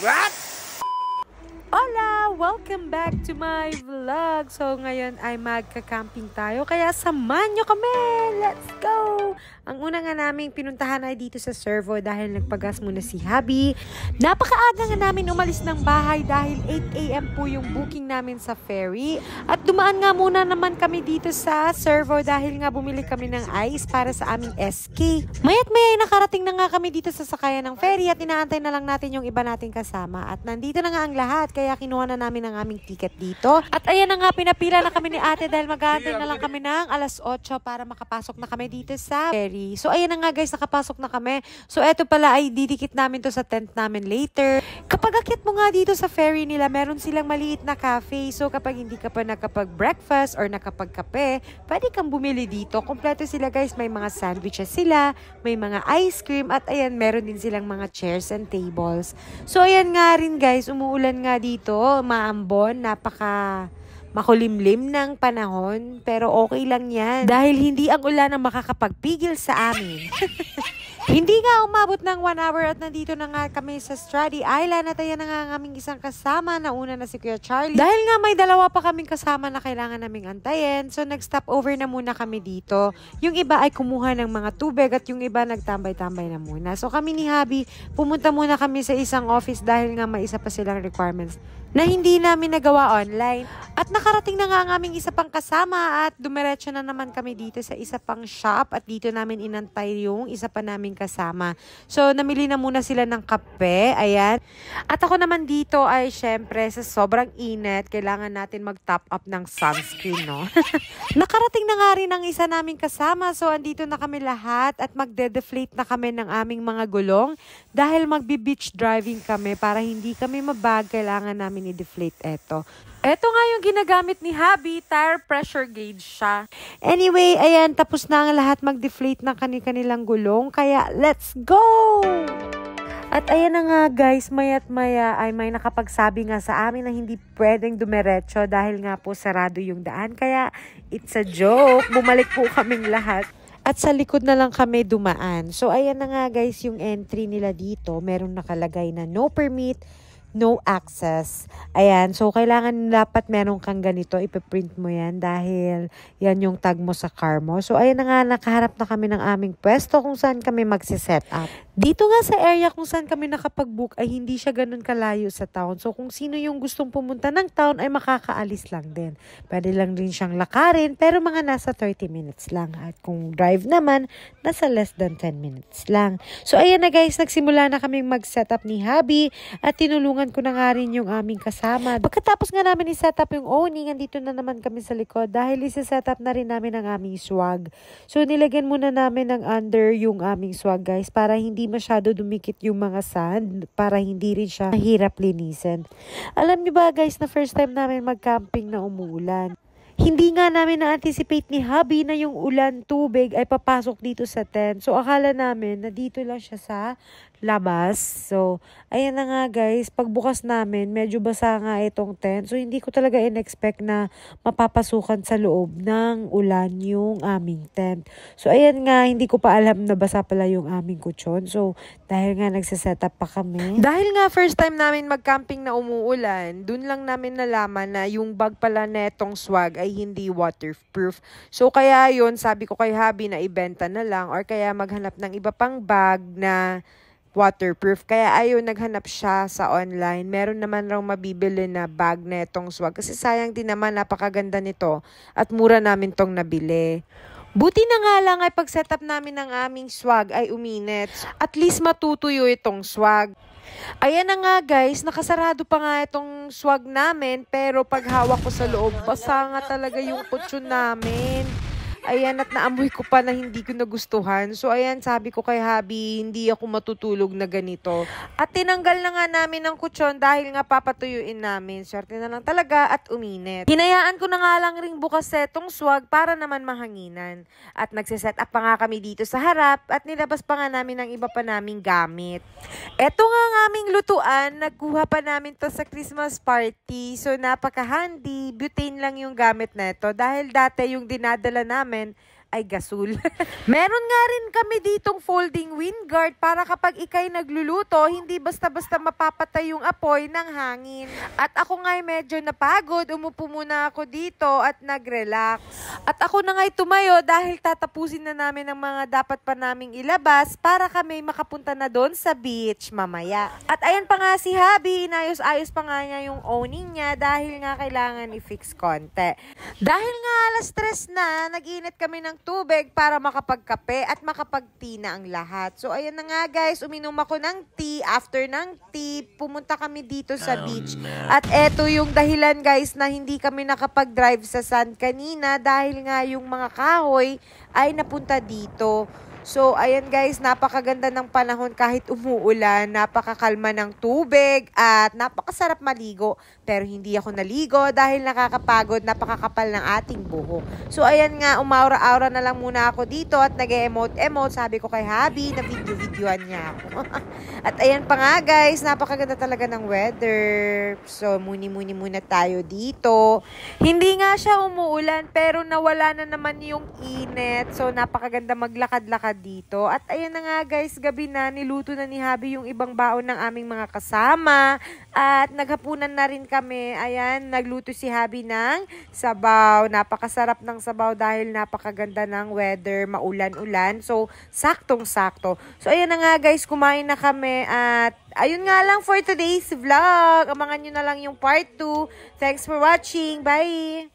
What? Hola! Welcome back to my vlog! So, ngayon ay magka-camping tayo. Kaya, samahan nyo kami! Let's go! Ang una nga namin pinuntahan ay dito sa servo dahil nagpagas muna si Habi. Napakaaga nga namin umalis ng bahay dahil 8am po yung booking namin sa ferry. At dumaan nga muna naman kami dito sa servo dahil nga bumili kami ng ice para sa aming SK. Mayat maya nakarating na nga kami dito sa sakayan ng ferry at inaantay na lang natin yung iba nating kasama. At nandito na nga ang lahat. Kaya kaya kinuha na namin ang aming ticket dito. At ayan na nga, pinapila na kami ni ate dahil maghahantay na lang kami ng alas 8 para makapasok na kami dito sa ferry. So ayan na nga guys, nakapasok na kami. So eto pala ay didikit namin to sa tent namin later. Kapag akit mo nga dito sa ferry nila, meron silang maliit na cafe. So kapag hindi ka pa nakapag-breakfast or nakapag-kape, pwede kang bumili dito. Kompleto sila guys, may mga sandwiches sila, may mga ice cream at ayan, meron din silang mga chairs and tables. So ayan nga rin guys, umuulan nga dito dito, maambon, napaka makulimlim ng panahon, pero okay lang yan. Dahil hindi ang ulan ang makakapagpigil sa amin. Hindi nga umabot ng 1 hour at nandito na nga kami sa Stradi Island at ayan na nga ang aming isang kasama na una na si Kuya Charlie. Dahil nga may dalawa pa kaming kasama na kailangan naming antayin, so nag-stop over na muna kami dito. Yung iba ay kumuha ng mga tubig at yung iba nagtambay-tambay na muna. So kami ni Habi, pumunta muna kami sa isang office dahil nga may isa pa silang requirements na hindi namin nagawa online. At nakarating na nga ang aming isa pang kasama at dumiretso na naman kami dito sa isa pang shop at dito namin inantay yung isa pa namin aking kasama. So, namili na muna sila ng kape. Ayan. At ako naman dito ay syempre sa sobrang init, kailangan natin mag-top up ng sunscreen, no? Nakarating na nga rin ang isa naming kasama. So, andito na kami lahat at magde-deflate na kami ng aming mga gulong dahil magbe-beach driving kami para hindi kami mabag. Kailangan namin i-deflate eto. Ito nga yung ginagamit ni Habi, tire pressure gauge siya. Anyway, ayan, tapos na ang lahat mag-deflate ng kanilang gulong. Kaya, let's go! At ayan na nga guys, maya't maya ay may nakapagsabi nga sa amin na hindi pwedeng dumiretso dahil nga po sarado yung daan. Kaya, it's a joke. Bumalik po kaming lahat at sa likod na lang kami dumaan. So, ayan na nga guys yung entry nila dito. Merong nakalagay na no permit, no access. Ayan, so kailangan dapat meron kang ganito, ipiprint mo yan dahil yan yung tag mo sa car mo. So ayan na nga, nakaharap na kami ng aming pwesto kung saan kami magsiset up. Dito nga sa area kung saan kami nakapag-book ay hindi siya ganun kalayo sa town. So kung sino yung gustong pumunta ng town ay makakaalis lang din. Pwede lang din siyang lakarin pero mga nasa 30 minutes lang. At kung drive naman, nasa less than 10 minutes lang. So ayan na guys, nagsimula na kaming mag-setup ni Habi at tinulungan ko na nga rin yung aming kasama. Pagkatapos nga namin i-setup yung owning, andito na naman kami sa likod dahil isa-setup na rin namin ang aming swag. So nilagyan muna namin ng under yung aming swag guys para hindi hindi masyado dumikit yung mga sand para hindi rin siya mahirap linisin. Alam niyo ba guys na first time namin mag-camping na umuulan. Hindi nga namin na-anticipate ni Habi na yung ulan tubig ay papasok dito sa tent. So akala namin na dito lang siya sa labas. So, ayan na nga guys, pagbukas namin, medyo basa nga itong tent. So, hindi ko talaga in-expect na mapapasukan sa loob ng ulan yung aming tent. So, ayan nga, hindi ko pa alam na basa pala yung aming kutsyon. So, dahil nga nagsiset up pa kami. Dahil nga first time namin mag-camping na umuulan, dun lang namin nalaman na yung bag pala netong swag ay hindi waterproof. So, kaya yon sabi ko kay Habi na ibenta na lang or kaya maghanap ng iba pang bag na waterproof. Kaya ayun, naghanap siya sa online. Meron naman raw mabibili na bag na itong swag. Kasi sayang din naman, napakaganda nito. At mura namin tong nabili. Buti na nga lang ay pag-setup namin ng aming swag ay uminit. At least matutuyo itong swag. Ayan na nga guys, nakasarado pa nga itong swag namin pero pag hawak ko sa loob, basa nga talaga yung kutsyon namin. Ayan, at naamoy ko pa na hindi ko nagustuhan. So, ayan, sabi ko kay Habi, hindi ako matutulog na ganito. At tinanggal na nga namin ang kutsyon dahil nga papatuyuin namin. Swerte na lang talaga at uminit. Hinayaan ko na nga lang ring bukas setong swag para naman mahanginan. At nagsiset up pa nga kami dito sa harap at nilabas pa nga namin ang iba pa naming gamit. Eto nga ang aming lutuan, nagkuha pa namin to sa Christmas party. So, napaka-handy. Butane lang yung gamit na ito dahil dati yung dinadala namin comment ay gasul. Meron nga rin kami ditong folding wind guard para kapag ikay nagluluto, hindi basta-basta mapapatay yung apoy ng hangin. At ako nga'y medyo napagod, umupo muna ako dito at nag-relax. At ako na nga'y tumayo dahil tatapusin na namin ang mga dapat pa naming ilabas para kami makapunta na doon sa beach mamaya. At ayan pa nga si Habi, inayos-ayos pa nga niya yung owning niya dahil nga kailangan i-fix konti. Dahil nga alas stress na, nag-init kami ng tubig para makapagkape at makapagtina ang lahat. So, ayan na nga guys, uminom ako ng tea. After ng tea, pumunta kami dito sa oh, beach. At eto yung dahilan guys na hindi kami nakapag-drive sa sand kanina dahil nga yung mga kahoy ay napunta dito. So, ayan guys, napakaganda ng panahon kahit umuulan, napakakalma ng tubig at napakasarap maligo. Pero hindi ako naligo dahil nakakapagod, napakakapal ng ating buho. So, ayan nga, umaura-aura na lang muna ako dito at nag emote emote Sabi ko kay Habi na video-videoan niya ako. at ayan pa nga guys, napakaganda talaga ng weather. So, muni-muni muna tayo dito. Hindi nga siya umuulan pero nawala na naman yung init. So, napakaganda maglakad-lakad dito. At ayan na nga guys, gabi na, niluto na ni Habi yung ibang baon ng aming mga kasama. At naghapunan na rin kami. Ayan, nagluto si Habi ng sabaw. Napakasarap ng sabaw dahil napakaganda ng weather, maulan-ulan. So, saktong-sakto. So, ayan na nga guys, kumain na kami at ayun nga lang for today's vlog. Amangan nyo na lang yung part 2. Thanks for watching. Bye!